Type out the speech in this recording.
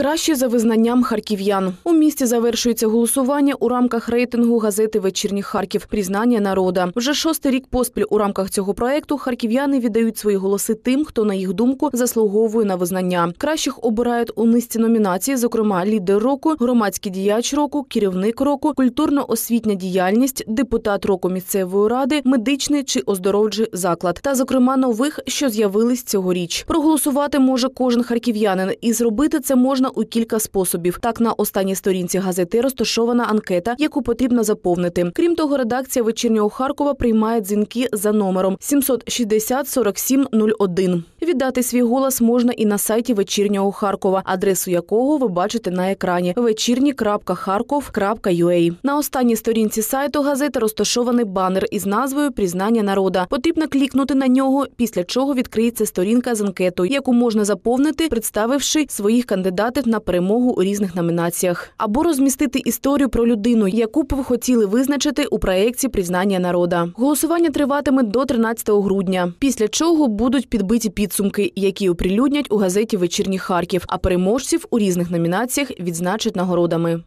Краще за визнанням харків'ян у місті завершується голосування у рамках рейтингу газети Вечірніх Харків Признання народа. Вже шостий рік поспіль у рамках цього проекту харків'яни віддають свої голоси тим, хто на їх думку заслуговує на визнання. Кращих обирають у низці номінацій, зокрема лідер року, громадський діяч року, керівник року, культурно-освітня діяльність, депутат року місцевої ради, медичний чи оздоровчий заклад, та зокрема нових, що з'явились цьогоріч. Проголосувати може кожен харків'янин, і зробити це можна у кілька способів. Так, на останній сторінці газети розташована анкета, яку потрібно заповнити. Крім того, редакція вечірнього Харкова приймає дзвінки за номером 760 47 01. Віддати свій голос можна і на сайті вечірнього Харкова, адресу якого ви бачите на екрані вечірні.харков.ua. На останній сторінці сайту газети розташований банер із назвою Признання народа. Потрібно клікнути на нього, після чого відкриється сторінка з анкетою, яку можна заповнити, представивши своїх кандидатів кандидатів на перемогу у різних номінаціях, або розмістити історію про людину, яку б ви хотіли визначити у проєкті Признання народа. Голосування триватиме до 13 грудня, після чого будуть підбиті підсумки, які оприлюднять у газеті Вечірній Харків. А переможців у різних номінаціях відзначать нагородами.